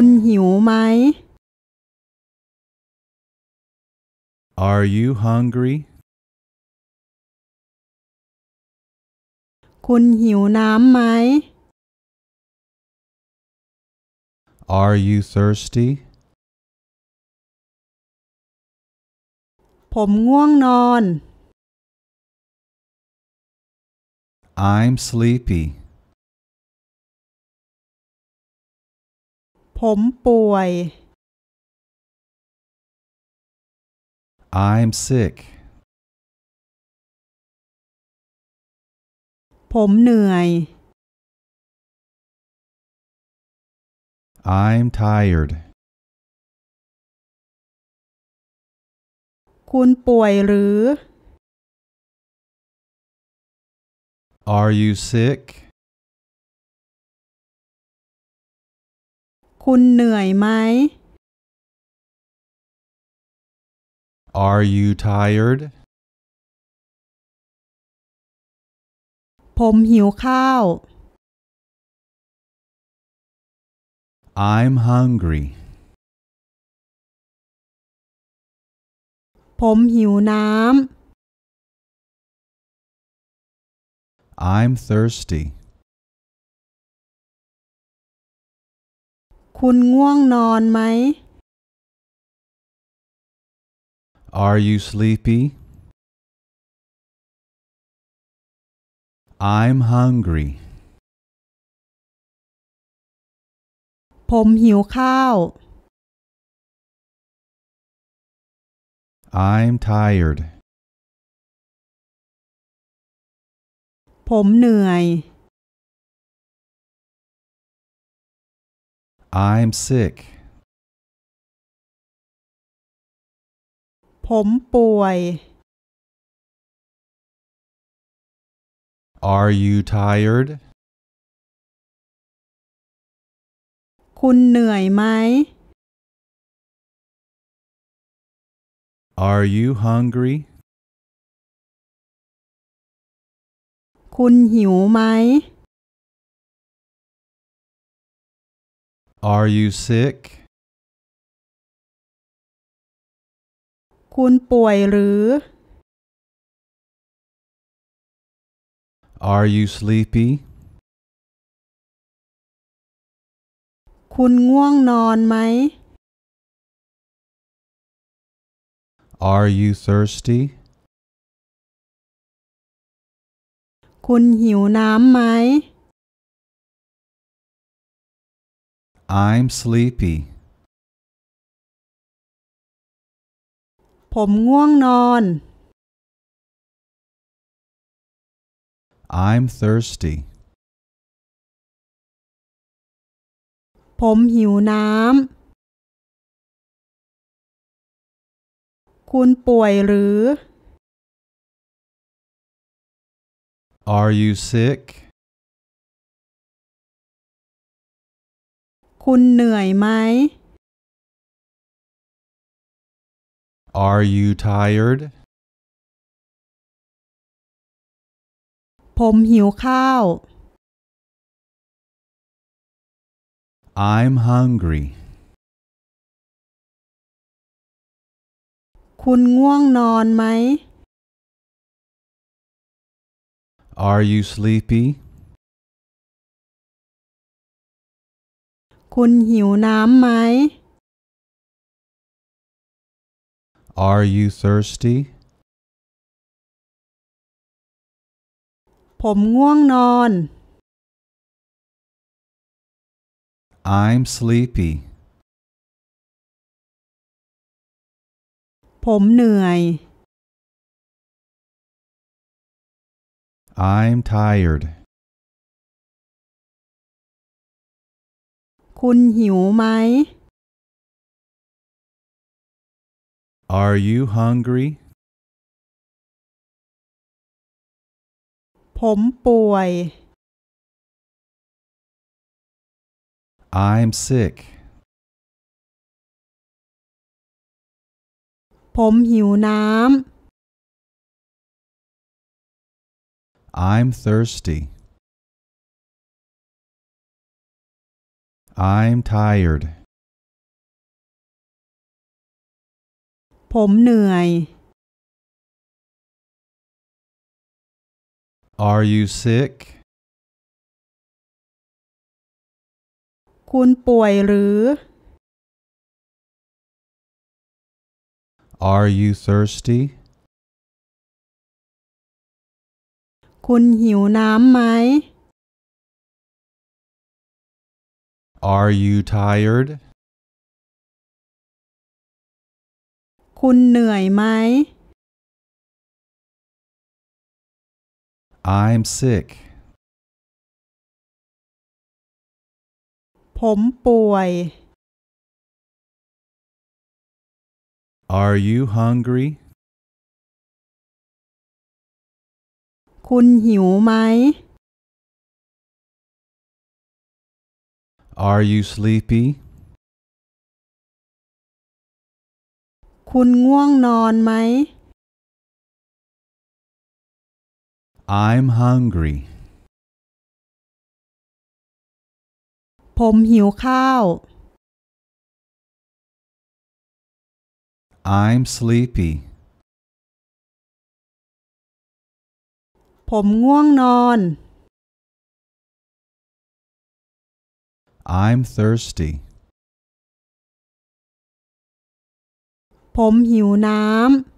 คุณหิวไหม Are you hungry? คุณหิวน้ำไหม Are you thirsty? ผมง่วงนอน I'm sleepy. ผมป่วย I'm sick ผมเหนื่อย I'm tired คุณป่วยหรือ Are you sick? คุณเหนื่อยไหม Are you tired? ผมหิวข้าว I'm hungry. ผมหิวน้ำ I'm thirsty. คุณง่วงนอนไหม Are you sleepy? I'm hungry. ผมหิวข้าว I'm tired. ผมเหนื่อย I'm sick ผมป่วย Are you tired คุณเหนื่อยไหม Are you hungry คุณหิวไหม Are you sick? คุณป่วยหรือ Are you sleepy? คุณง่วงนอนไหม Are you thirsty? คุณหิวน้ำไหม I'm sleepy ผมง่วงนอน I'm thirsty ผมหิวน้ำ Are you sick? คุณเหนื่อยไหม Are you tired? ผมหิวข้าว I'm hungry. คุณง่วงนอนไหม Are you sleepy? คุณหิวน้ำไหม Are you thirsty? ผมง่วงนอน I'm sleepy. ผมเหนื่อย I'm tired. คุณหิวไหม Are you hungry? ผมป่วย I'm sick. ผมหิวน้ำ I'm thirsty. I'm tired ผมเหนื่อย Are you sick คุณป่วยหรือ Are you thirsty คุณหิวน้ำไหม Are you tired? คุณเหนื่อยไหม I'm sick. ผมป่วย Are you hungry? คุณหิวไหม Are you sleepy? คุณง่วงนอนไหม I'm hungry. ผมหิวข้าว I'm sleepy. ผมง่วงนอน I'm thirsty. ผมหิวน้ำ